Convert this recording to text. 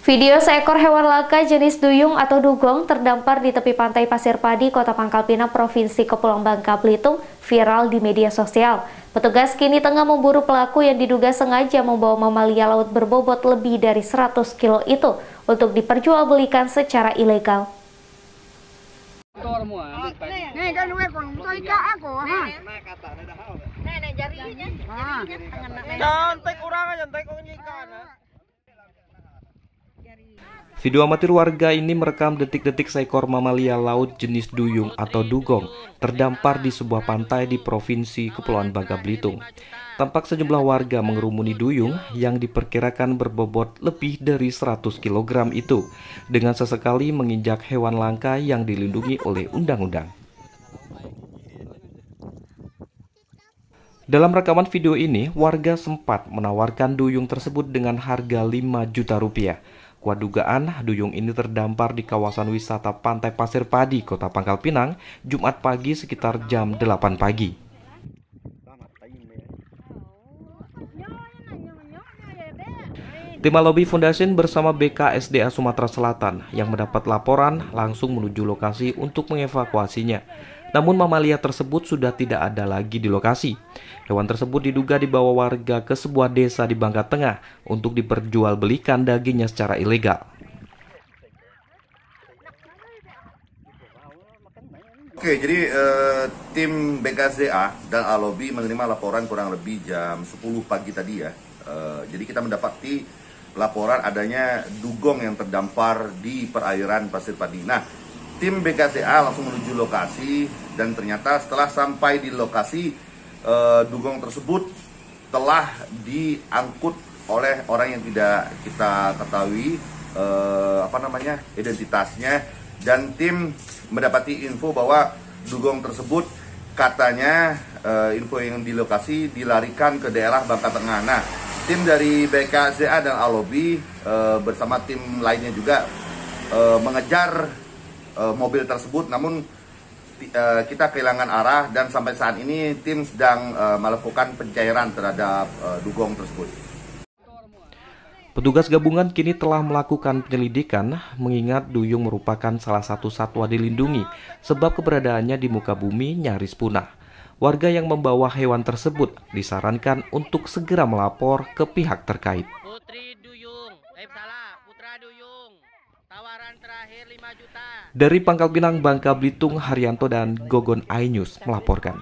Video seekor hewan laka jenis duyung atau dugong terdampar di tepi pantai Pasir Padi, Kota Pangkal Pinang, Provinsi Kepulauan Bangka Belitung, viral di media sosial. Petugas kini tengah memburu pelaku yang diduga sengaja membawa mamalia laut berbobot lebih dari 100 kilo itu untuk diperjualbelikan secara ilegal. Kan ah. Cantik orang cantik Video amatir warga ini merekam detik-detik seekor mamalia laut jenis duyung atau dugong terdampar di sebuah pantai di Provinsi Kepulauan Bangka Belitung. Tampak sejumlah warga mengerumuni duyung yang diperkirakan berbobot lebih dari 100 kg itu dengan sesekali menginjak hewan langka yang dilindungi oleh undang-undang. Dalam rekaman video ini, warga sempat menawarkan duyung tersebut dengan harga 5 juta rupiah. Kuat dugaan, duyung ini terdampar di kawasan wisata Pantai Pasir Padi, Kota Pangkal Pinang, Jumat pagi sekitar jam 8 pagi. Tim Alobi Foundation bersama BKSDA Sumatera Selatan yang mendapat laporan langsung menuju lokasi untuk mengevakuasinya. Namun mamalia tersebut sudah tidak ada lagi di lokasi. Hewan tersebut diduga dibawa warga ke sebuah desa di Bangka Tengah untuk diperjualbelikan dagingnya secara ilegal. Oke, jadi eh, tim BKSDA dan Alobi menerima laporan kurang lebih jam 10 pagi tadi ya. Eh, jadi kita mendapati laporan adanya dugong yang terdampar di perairan Pasir Padi. Nah, tim BKCA langsung menuju lokasi dan ternyata setelah sampai di lokasi eh, dugong tersebut telah diangkut oleh orang yang tidak kita ketahui eh, apa namanya identitasnya dan tim mendapati info bahwa dugong tersebut katanya eh, info yang di lokasi dilarikan ke daerah Bangka Tengah. Nah, tim dari BKZA dan Alobi e, eh, bersama tim lainnya juga e, mengejar e, mobil tersebut namun e, kita kehilangan arah dan sampai saat ini tim sedang e, melakukan pencairan terhadap e, dugong tersebut. Petugas gabungan kini telah melakukan penyelidikan mengingat duyung merupakan salah satu satwa dilindungi sebab keberadaannya di muka bumi nyaris punah warga yang membawa hewan tersebut disarankan untuk segera melapor ke pihak terkait. Putri Duyung, eh salah, Putra Duyung. Tawaran terakhir 5 juta. Dari Pangkal Pinang, Bangka Belitung, Haryanto dan Gogon Ainews melaporkan.